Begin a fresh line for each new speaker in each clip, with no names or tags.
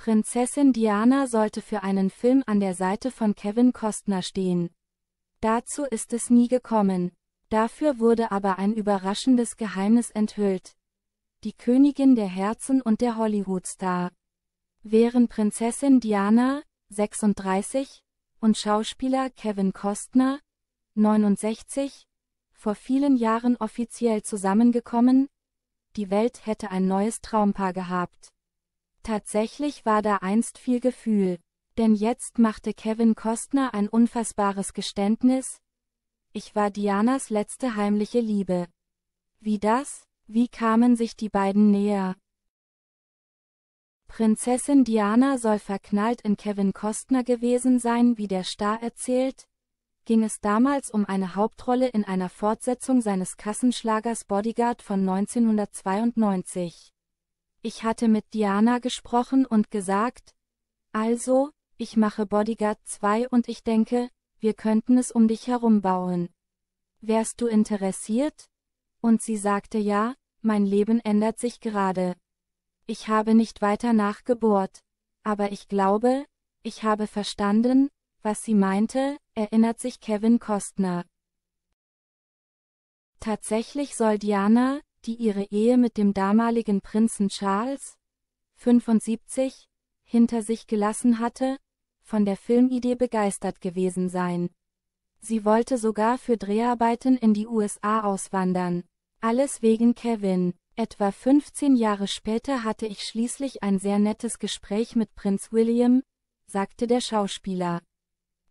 Prinzessin Diana sollte für einen Film an der Seite von Kevin Costner stehen. Dazu ist es nie gekommen. Dafür wurde aber ein überraschendes Geheimnis enthüllt. Die Königin der Herzen und der Hollywood-Star. Während Prinzessin Diana, 36, und Schauspieler Kevin Costner, 69, vor vielen Jahren offiziell zusammengekommen, die Welt hätte ein neues Traumpaar gehabt. Tatsächlich war da einst viel Gefühl, denn jetzt machte Kevin Costner ein unfassbares Geständnis, ich war Dianas letzte heimliche Liebe. Wie das, wie kamen sich die beiden näher? Prinzessin Diana soll verknallt in Kevin Costner gewesen sein, wie der Star erzählt, ging es damals um eine Hauptrolle in einer Fortsetzung seines Kassenschlagers Bodyguard von 1992. Ich hatte mit Diana gesprochen und gesagt, also, ich mache Bodyguard 2 und ich denke, wir könnten es um dich herum bauen. Wärst du interessiert? Und sie sagte ja, mein Leben ändert sich gerade. Ich habe nicht weiter nachgebohrt, aber ich glaube, ich habe verstanden, was sie meinte, erinnert sich Kevin Kostner. Tatsächlich soll Diana, die ihre Ehe mit dem damaligen Prinzen Charles, 75, hinter sich gelassen hatte, von der Filmidee begeistert gewesen sein. Sie wollte sogar für Dreharbeiten in die USA auswandern. Alles wegen Kevin. Etwa 15 Jahre später hatte ich schließlich ein sehr nettes Gespräch mit Prinz William, sagte der Schauspieler.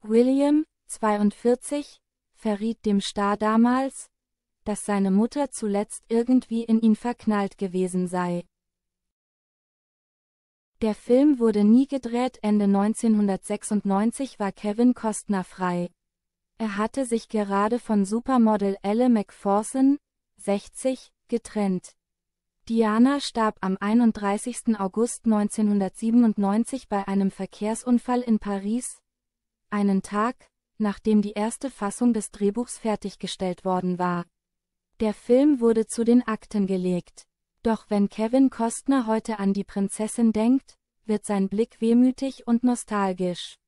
William, 42, verriet dem Star damals, dass seine Mutter zuletzt irgendwie in ihn verknallt gewesen sei. Der Film wurde nie gedreht. Ende 1996 war Kevin Costner frei. Er hatte sich gerade von Supermodel Elle McPherson, 60, getrennt. Diana starb am 31. August 1997 bei einem Verkehrsunfall in Paris, einen Tag, nachdem die erste Fassung des Drehbuchs fertiggestellt worden war. Der Film wurde zu den Akten gelegt. Doch wenn Kevin Costner heute an die Prinzessin denkt, wird sein Blick wehmütig und nostalgisch.